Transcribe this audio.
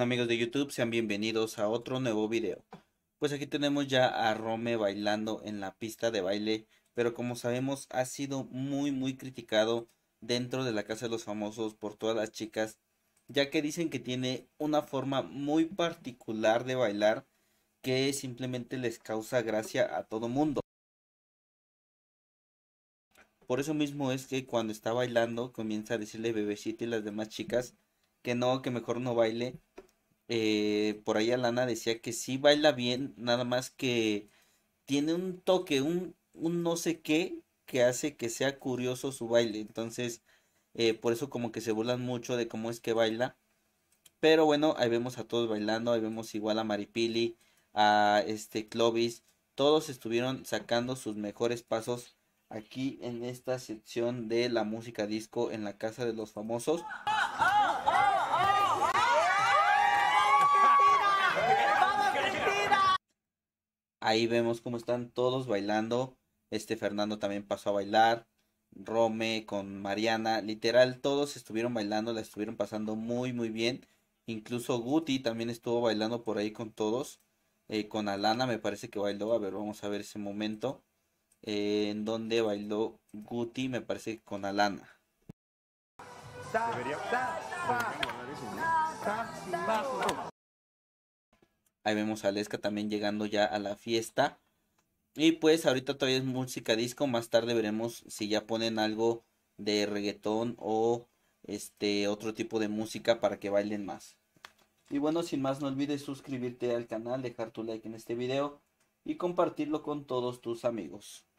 amigos de YouTube? Sean bienvenidos a otro nuevo video. Pues aquí tenemos ya a Rome bailando en la pista de baile, pero como sabemos ha sido muy muy criticado dentro de la Casa de los Famosos por todas las chicas, ya que dicen que tiene una forma muy particular de bailar que simplemente les causa gracia a todo mundo. Por eso mismo es que cuando está bailando comienza a decirle bebecita y las demás chicas que no, que mejor no baile, eh, por ahí Alana decía que sí baila bien, nada más que tiene un toque, un, un no sé qué que hace que sea curioso su baile. Entonces, eh, por eso como que se burlan mucho de cómo es que baila. Pero bueno, ahí vemos a todos bailando, ahí vemos igual a Maripili, a este Clovis, todos estuvieron sacando sus mejores pasos aquí en esta sección de la música disco en la casa de los famosos. Ahí vemos cómo están todos bailando. Este Fernando también pasó a bailar. Rome con Mariana. Literal, todos estuvieron bailando, la estuvieron pasando muy, muy bien. Incluso Guti también estuvo bailando por ahí con todos. Eh, con Alana me parece que bailó. A ver, vamos a ver ese momento. Eh, en donde bailó Guti, me parece que con Alana. Ahí vemos a Lesca también llegando ya a la fiesta. Y pues ahorita todavía es música disco. Más tarde veremos si ya ponen algo de reggaetón o este otro tipo de música para que bailen más. Y bueno, sin más no olvides suscribirte al canal, dejar tu like en este video y compartirlo con todos tus amigos.